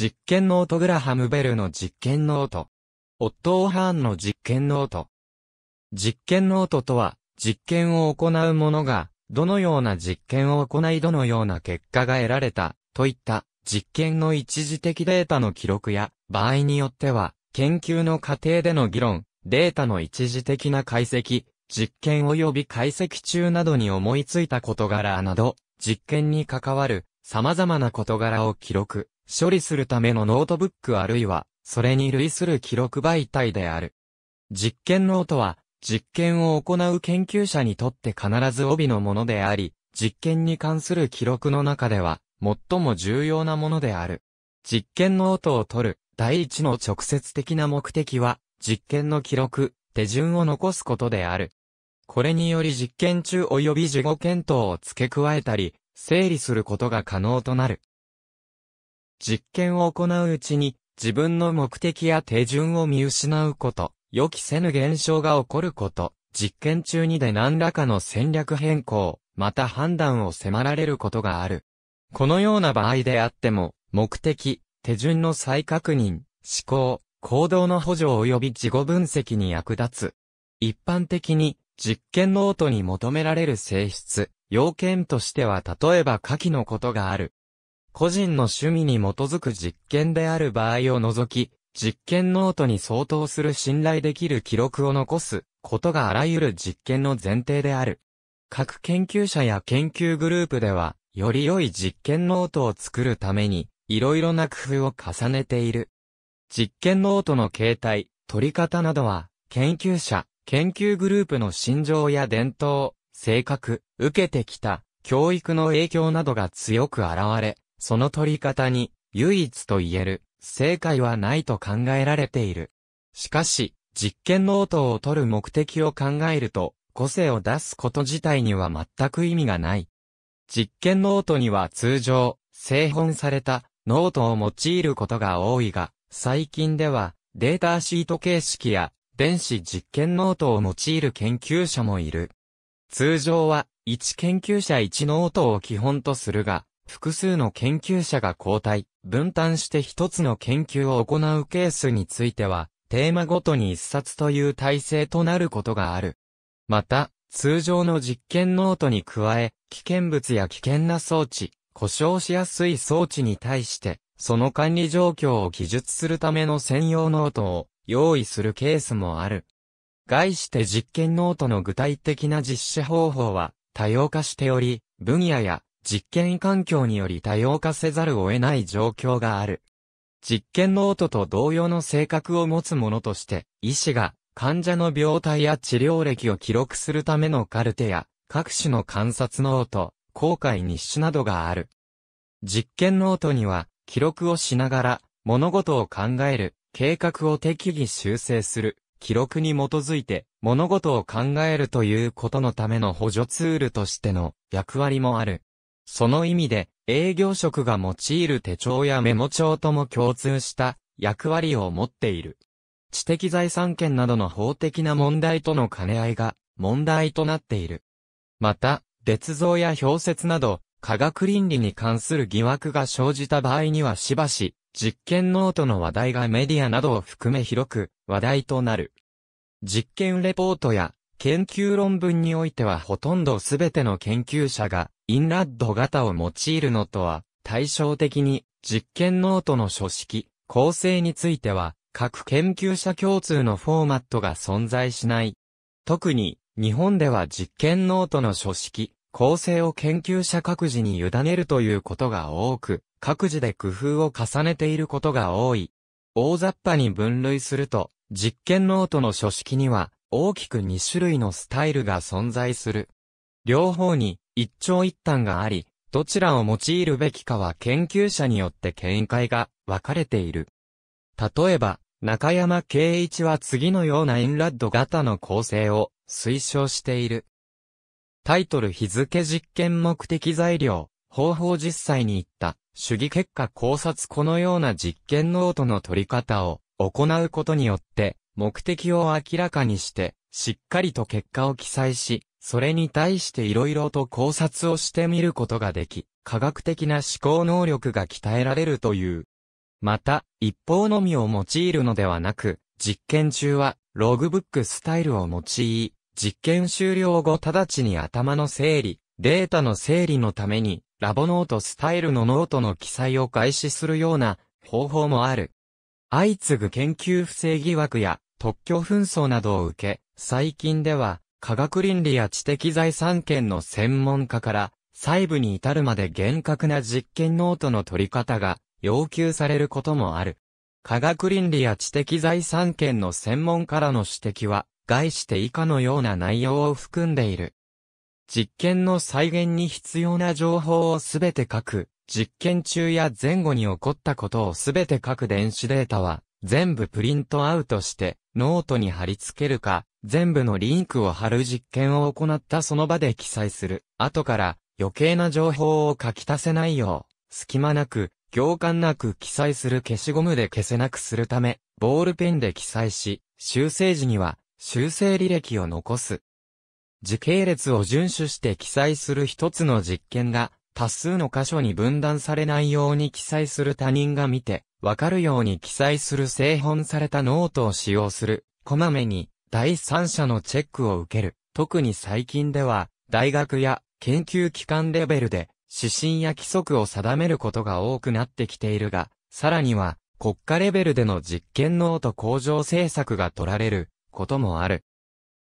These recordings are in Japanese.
実験ノートグラハム・ベルの実験ノート。オットー・ハーンの実験ノート。実験ノートとは、実験を行う者が、どのような実験を行いどのような結果が得られた、といった実験の一時的データの記録や、場合によっては、研究の過程での議論、データの一時的な解析、実験及び解析中などに思いついた事柄など、実験に関わる様々な事柄を記録、処理するためのノートブックあるいは、それに類する記録媒体である。実験ノートは、実験を行う研究者にとって必ず帯のものであり、実験に関する記録の中では、最も重要なものである。実験ノートを取る、第一の直接的な目的は、実験の記録、手順を残すことである。これにより実験中及び事後検討を付け加えたり、整理することが可能となる。実験を行ううちに、自分の目的や手順を見失うこと、予期せぬ現象が起こること、実験中にで何らかの戦略変更、また判断を迫られることがある。このような場合であっても、目的、手順の再確認、思考、行動の補助及び自己分析に役立つ。一般的に、実験ノートに求められる性質、要件としては例えば下記のことがある。個人の趣味に基づく実験である場合を除き、実験ノートに相当する信頼できる記録を残すことがあらゆる実験の前提である。各研究者や研究グループでは、より良い実験ノートを作るために、いろいろな工夫を重ねている。実験ノートの形態、取り方などは、研究者、研究グループの心情や伝統、性格、受けてきた、教育の影響などが強く現れ、その取り方に、唯一と言える、正解はないと考えられている。しかし、実験ノートを取る目的を考えると、個性を出すこと自体には全く意味がない。実験ノートには通常、製本されたノートを用いることが多いが、最近ではデータシート形式や電子実験ノートを用いる研究者もいる。通常は1研究者1ノートを基本とするが、複数の研究者が交代、分担して一つの研究を行うケースについては、テーマごとに一冊という体制となることがある。また、通常の実験ノートに加え、危険物や危険な装置、故障しやすい装置に対して、その管理状況を記述するための専用ノートを用意するケースもある。概して実験ノートの具体的な実施方法は多様化しており、分野や実験環境により多様化せざるを得ない状況がある。実験ノートと同様の性格を持つものとして、医師が患者の病態や治療歴を記録するためのカルテや各種の観察ノート、後悔日誌などがある。実験ノートには記録をしながら物事を考える、計画を適宜修正する、記録に基づいて物事を考えるということのための補助ツールとしての役割もある。その意味で、営業職が用いる手帳やメモ帳とも共通した役割を持っている。知的財産権などの法的な問題との兼ね合いが問題となっている。また、捏造や表説など、科学倫理に関する疑惑が生じた場合にはしばし、実験ノートの話題がメディアなどを含め広く話題となる。実験レポートや研究論文においてはほとんどすべての研究者が、インラッド型を用いるのとは、対照的に、実験ノートの書式、構成については、各研究者共通のフォーマットが存在しない。特に、日本では実験ノートの書式、構成を研究者各自に委ねるということが多く、各自で工夫を重ねていることが多い。大雑把に分類すると、実験ノートの書式には、大きく2種類のスタイルが存在する。両方に一長一短があり、どちらを用いるべきかは研究者によって見解が分かれている。例えば、中山圭一は次のようなインラッド型の構成を推奨している。タイトル日付実験目的材料、方法実際に言った主義結果考察このような実験ノートの取り方を行うことによって目的を明らかにして、しっかりと結果を記載し、それに対して色々と考察をしてみることができ、科学的な思考能力が鍛えられるという。また、一方のみを用いるのではなく、実験中は、ログブックスタイルを用い、実験終了後直ちに頭の整理、データの整理のために、ラボノートスタイルのノートの記載を開始するような方法もある。相次ぐ研究不正疑惑や特許紛争などを受け、最近では、科学倫理や知的財産権の専門家から、細部に至るまで厳格な実験ノートの取り方が要求されることもある。科学倫理や知的財産権の専門家らの指摘は、概して以下のような内容を含んでいる。実験の再現に必要な情報をすべて書く、実験中や前後に起こったことをすべて書く電子データは、全部プリントアウトして、ノートに貼り付けるか、全部のリンクを貼る実験を行ったその場で記載する。後から余計な情報を書き足せないよう、隙間なく、行間なく記載する消しゴムで消せなくするため、ボールペンで記載し、修正時には修正履歴を残す。時系列を遵守して記載する一つの実験が多数の箇所に分断されないように記載する他人が見て、わかるように記載する製本されたノートを使用する。こまめに、第三者のチェックを受ける。特に最近では、大学や研究機関レベルで、指針や規則を定めることが多くなってきているが、さらには、国家レベルでの実験ノート向上政策が取られることもある。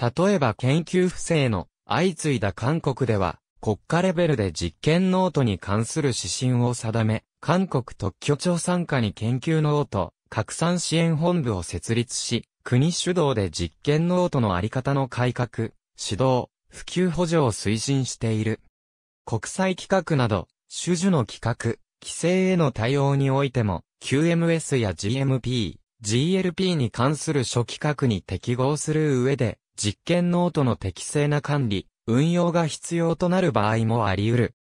例えば研究不正の相次いだ韓国では、国家レベルで実験ノートに関する指針を定め、韓国特許庁参加に研究ノート、拡散支援本部を設立し、国主導で実験ノートのあり方の改革、指導、普及補助を推進している。国際企画など、種々の企画、規制への対応においても、QMS や GMP、GLP に関する諸企画に適合する上で、実験ノートの適正な管理、運用が必要となる場合もあり得る。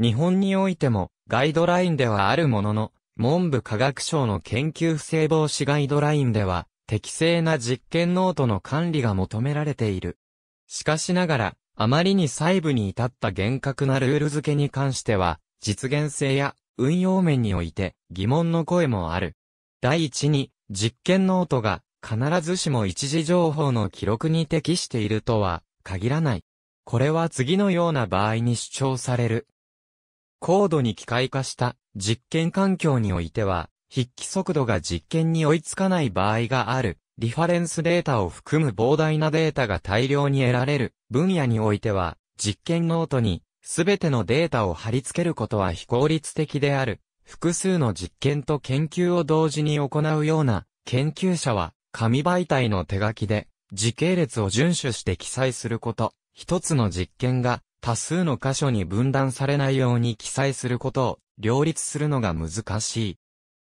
日本においても、ガイドラインではあるものの、文部科学省の研究不正防止ガイドラインでは、適正な実験ノートの管理が求められている。しかしながら、あまりに細部に至った厳格なルール付けに関しては、実現性や運用面において疑問の声もある。第一に、実験ノートが必ずしも一時情報の記録に適しているとは限らない。これは次のような場合に主張される。高度に機械化した実験環境においては、筆記速度が実験に追いつかない場合がある。リファレンスデータを含む膨大なデータが大量に得られる分野においては、実験ノートにすべてのデータを貼り付けることは非効率的である。複数の実験と研究を同時に行うような研究者は紙媒体の手書きで時系列を遵守して記載すること。一つの実験が多数の箇所に分断されないように記載することを両立するのが難しい。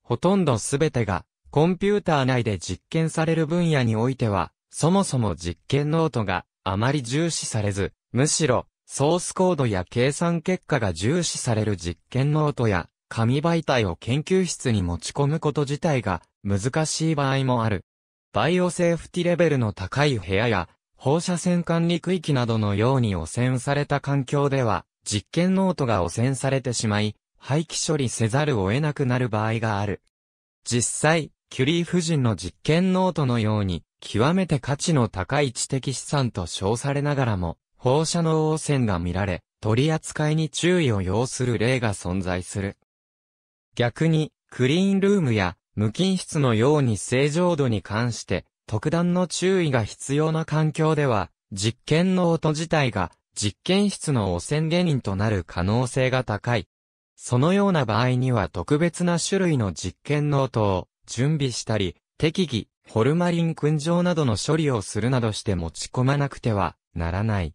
ほとんどすべてがコンピューター内で実験される分野においては、そもそも実験ノートがあまり重視されず、むしろソースコードや計算結果が重視される実験ノートや紙媒体を研究室に持ち込むこと自体が難しい場合もある。バイオセーフティレベルの高い部屋や放射線管理区域などのように汚染された環境では、実験ノートが汚染されてしまい、廃棄処理せざるを得なくなる場合がある。実際、キュリー夫人の実験ノートのように、極めて価値の高い知的資産と称されながらも、放射能汚染が見られ、取り扱いに注意を要する例が存在する。逆に、クリーンルームや無菌室のように正常度に関して、特段の注意が必要な環境では、実験の音自体が実験室の汚染原因となる可能性が高い。そのような場合には特別な種類の実験ノートを準備したり、適宜、ホルマリン燻蒸などの処理をするなどして持ち込まなくてはならない。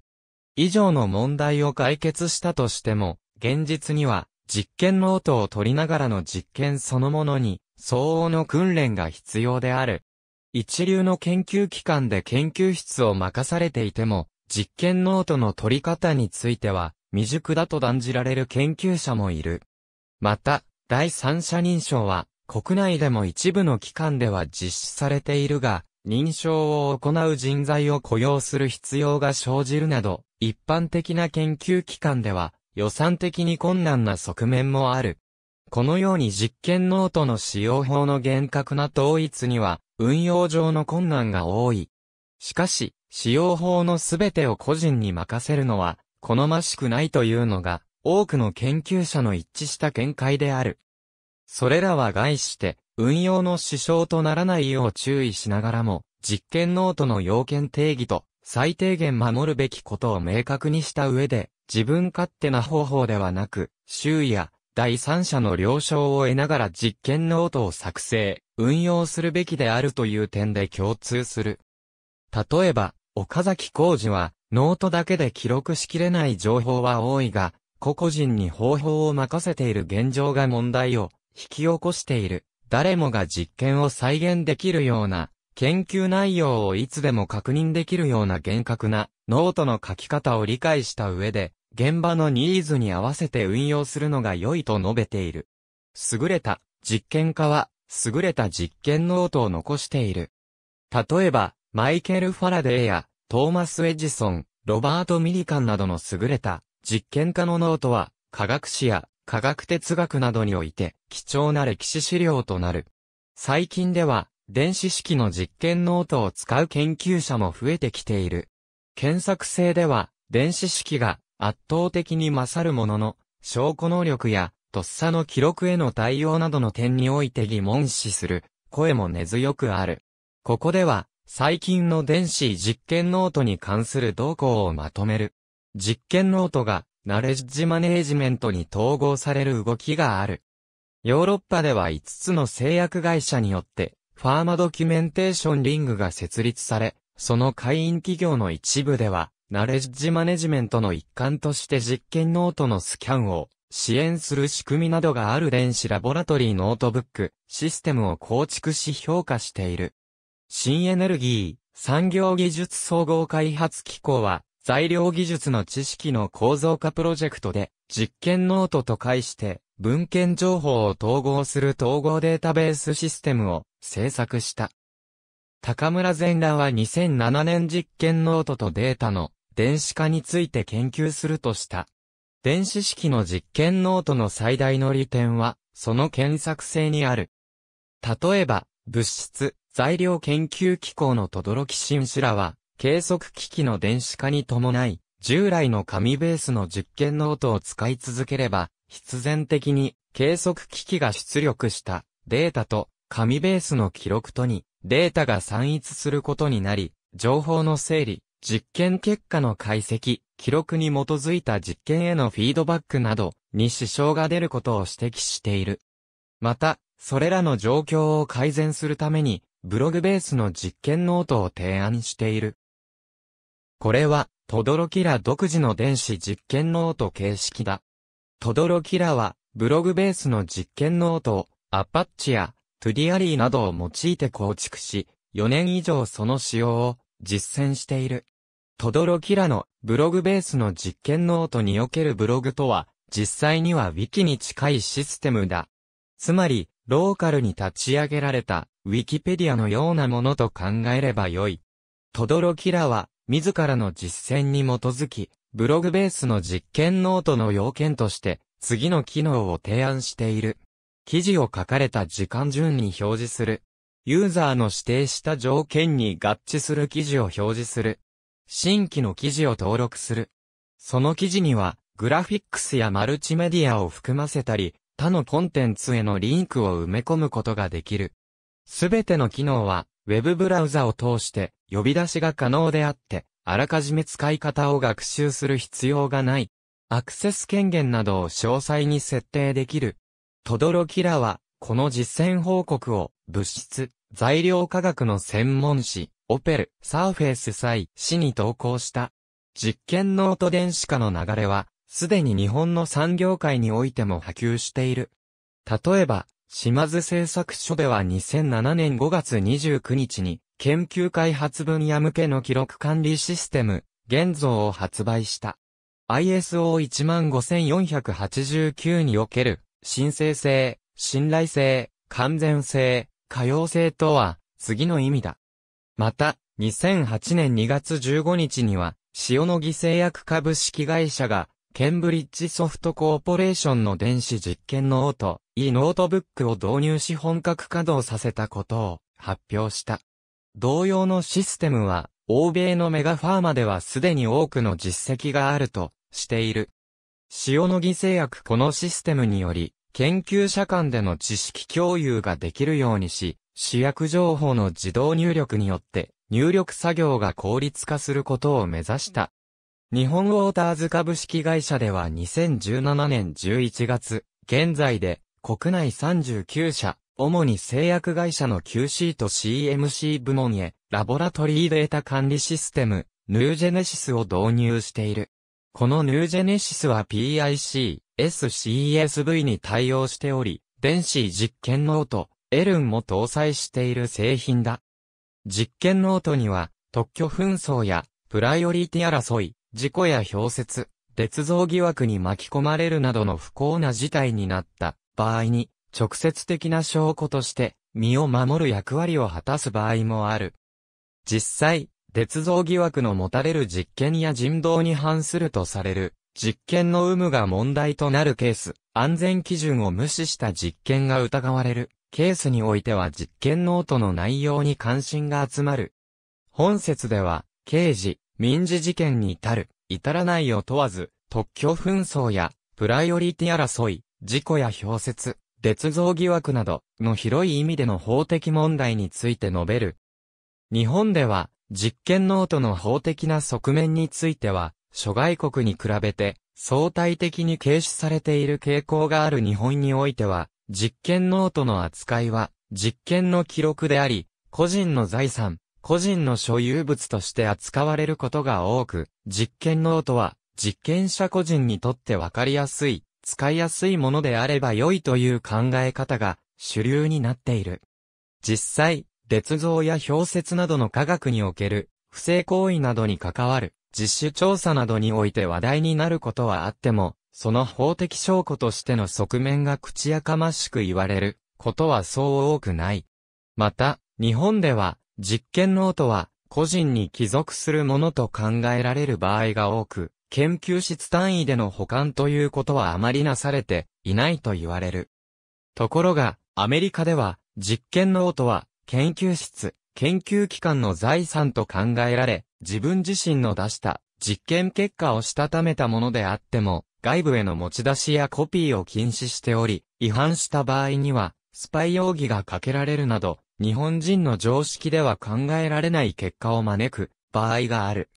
以上の問題を解決したとしても、現実には実験ノートを取りながらの実験そのものに相応の訓練が必要である。一流の研究機関で研究室を任されていても、実験ノートの取り方については、未熟だと断じられる研究者もいる。また、第三者認証は、国内でも一部の機関では実施されているが、認証を行う人材を雇用する必要が生じるなど、一般的な研究機関では、予算的に困難な側面もある。このように実験ノートの使用法の厳格な統一には、運用上の困難が多い。しかし、使用法のすべてを個人に任せるのは、好ましくないというのが、多くの研究者の一致した見解である。それらは概して、運用の支障とならないよう注意しながらも、実験ノートの要件定義と、最低限守るべきことを明確にした上で、自分勝手な方法ではなく、周囲や第三者の了承を得ながら実験ノートを作成、運用するべきであるという点で共通する。例えば、岡崎工事は、ノートだけで記録しきれない情報は多いが、個々人に方法を任せている現状が問題を引き起こしている。誰もが実験を再現できるような、研究内容をいつでも確認できるような厳格なノートの書き方を理解した上で、現場のニーズに合わせて運用するのが良いと述べている。優れた実験家は、優れた実験ノートを残している。例えば、マイケル・ファラデーや、トーマス・エジソン、ロバート・ミリカンなどの優れた実験家のノートは、科学史や科学哲学などにおいて貴重な歴史資料となる。最近では、電子式の実験ノートを使う研究者も増えてきている。検索性では、電子式が圧倒的に勝るものの、証拠能力や、とっさの記録への対応などの点において疑問視する、声も根強くある。ここでは、最近の電子実験ノートに関する動向をまとめる。実験ノートが、ナレッジマネージメントに統合される動きがある。ヨーロッパでは5つの製薬会社によって、ファーマドキュメンテーションリングが設立され、その会員企業の一部では、ナレッジマネジメントの一環として実験ノートのスキャンを支援する仕組みなどがある電子ラボラトリーノートブックシステムを構築し評価している。新エネルギー産業技術総合開発機構は材料技術の知識の構造化プロジェクトで実験ノートと介して文献情報を統合する統合データベースシステムを制作した。高村全らは2007年実験ノートとデータの電子化について研究するとした。電子式の実験ノートの最大の利点は、その検索性にある。例えば、物質、材料研究機構の轟新氏らは、計測機器の電子化に伴い、従来の紙ベースの実験ノートを使い続ければ、必然的に計測機器が出力したデータと紙ベースの記録とにデータが散逸することになり、情報の整理、実験結果の解析、記録に基づいた実験へのフィードバックなどに支障が出ることを指摘している。また、それらの状況を改善するために、ブログベースの実験ノートを提案している。これは、トドロキラ独自の電子実験ノート形式だ。トドロキラは、ブログベースの実験ノートを、アパッチや、トゥディアリーなどを用いて構築し、4年以上その使用を実践している。トドロキラのブログベースの実験ノートにおけるブログとは、実際には Wiki に近いシステムだ。つまり、ローカルに立ち上げられた Wikipedia のようなものと考えればよい。トドロキラは、自らの実践に基づき、ブログベースの実験ノートの要件として、次の機能を提案している。記事を書かれた時間順に表示する。ユーザーの指定した条件に合致する記事を表示する。新規の記事を登録する。その記事には、グラフィックスやマルチメディアを含ませたり、他のコンテンツへのリンクを埋め込むことができる。すべての機能は、ウェブブラウザを通して呼び出しが可能であって、あらかじめ使い方を学習する必要がない。アクセス権限などを詳細に設定できる。とどろキらは、この実践報告を、物質、材料科学の専門誌、オペル、サーフェイスイ、誌に投稿した。実験ノート電子化の流れは、すでに日本の産業界においても波及している。例えば、島津製作所では2007年5月29日に、研究開発分野向けの記録管理システム、現像を発売した。ISO15489 における、申請性、信頼性、完全性、可用性とは、次の意味だ。また、2008年2月15日には、塩野義製薬株式会社が、ケンブリッジソフトコーポレーションの電子実験ノート、e ノートブックを導入し本格稼働させたことを発表した。同様のシステムは、欧米のメガファーマではすでに多くの実績があるとしている。塩野義製薬このシステムにより、研究者間での知識共有ができるようにし、主役情報の自動入力によって入力作業が効率化することを目指した。日本ウォーターズ株式会社では2017年11月、現在で国内39社、主に製薬会社の QC と CMC 部門へ、ラボラトリーデータ管理システム、ヌージェネシスを導入している。このニュージェネシスは PIC、SCSV に対応しており、電子実験ノート、エルンも搭載している製品だ。実験ノートには、特許紛争や、プライオリティ争い、事故や氷雪、鉄造疑惑に巻き込まれるなどの不幸な事態になった場合に、直接的な証拠として、身を守る役割を果たす場合もある。実際、鉄造疑惑の持たれる実験や人道に反するとされる、実験の有無が問題となるケース、安全基準を無視した実験が疑われる、ケースにおいては実験ノートの内容に関心が集まる。本説では、刑事、民事事件に至る、至らないを問わず、特許紛争や、プライオリティ争い、事故や氷説、鉄造疑惑などの広い意味での法的問題について述べる。日本では、実験ノートの法的な側面については、諸外国に比べて相対的に軽視されている傾向がある日本においては、実験ノートの扱いは実験の記録であり、個人の財産、個人の所有物として扱われることが多く、実験ノートは実験者個人にとってわかりやすい、使いやすいものであれば良いという考え方が主流になっている。実際、鉄像や氷説などの科学における、不正行為などに関わる、実施調査などにおいて話題になることはあっても、その法的証拠としての側面が口やかましく言われることはそう多くない。また、日本では、実験ノートは、個人に帰属するものと考えられる場合が多く、研究室単位での保管ということはあまりなされていないと言われる。ところが、アメリカでは、実験ノートは、研究室、研究機関の財産と考えられ、自分自身の出した実験結果をしたためたものであっても、外部への持ち出しやコピーを禁止しており、違反した場合には、スパイ容疑がかけられるなど、日本人の常識では考えられない結果を招く場合がある。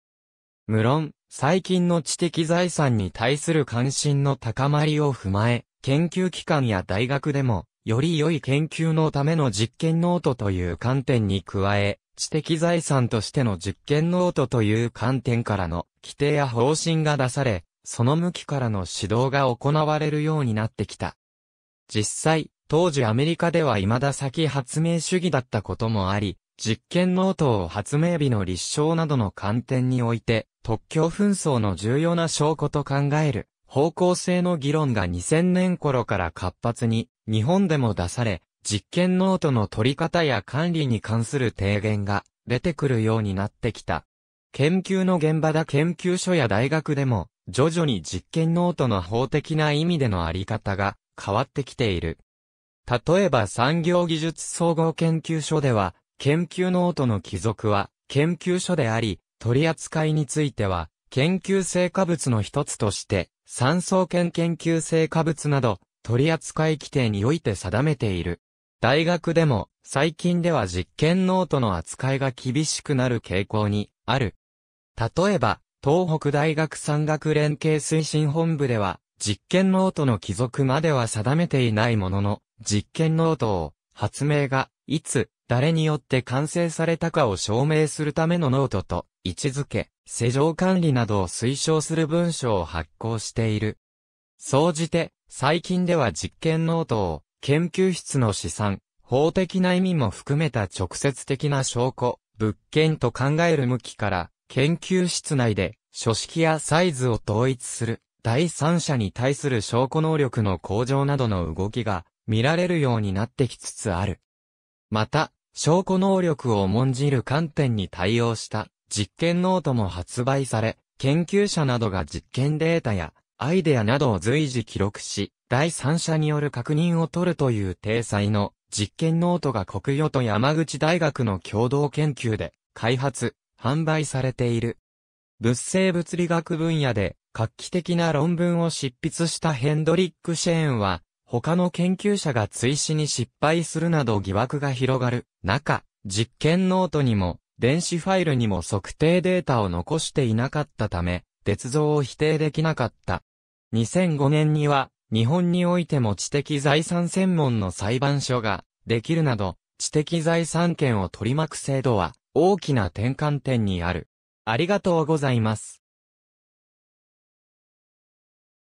無論、最近の知的財産に対する関心の高まりを踏まえ、研究機関や大学でも、より良い研究のための実験ノートという観点に加え、知的財産としての実験ノートという観点からの規定や方針が出され、その向きからの指導が行われるようになってきた。実際、当時アメリカでは未だ先発明主義だったこともあり、実験ノートを発明日の立証などの観点において、特許紛争の重要な証拠と考える、方向性の議論が2000年頃から活発に日本でも出され、実験ノートの取り方や管理に関する提言が出てくるようになってきた。研究の現場だ研究所や大学でも、徐々に実験ノートの法的な意味でのあり方が変わってきている。例えば産業技術総合研究所では、研究ノートの帰属は研究所であり、取り扱いについては、研究成果物の一つとして、産総研研究成果物など、取扱規定において定めている。大学でも、最近では実験ノートの扱いが厳しくなる傾向にある。例えば、東北大学産学連携推進本部では、実験ノートの帰属までは定めていないものの、実験ノートを、発明が、いつ、誰によって完成されたかを証明するためのノートと位置づけ、施錠管理などを推奨する文書を発行している。総じて、最近では実験ノートを、研究室の試算、法的な意味も含めた直接的な証拠、物件と考える向きから、研究室内で、書式やサイズを統一する、第三者に対する証拠能力の向上などの動きが、見られるようになってきつつある。また、証拠能力を重んじる観点に対応した実験ノートも発売され、研究者などが実験データやアイデアなどを随時記録し、第三者による確認を取るという体裁の実験ノートが国与と山口大学の共同研究で開発、販売されている。物性物理学分野で画期的な論文を執筆したヘンドリック・シェーンは、他の研究者が追試に失敗するなど疑惑が広がる中、実験ノートにも、電子ファイルにも測定データを残していなかったため、鉄造を否定できなかった。2005年には、日本においても知的財産専門の裁判所ができるなど、知的財産権を取り巻く制度は大きな転換点にある。ありがとうございます。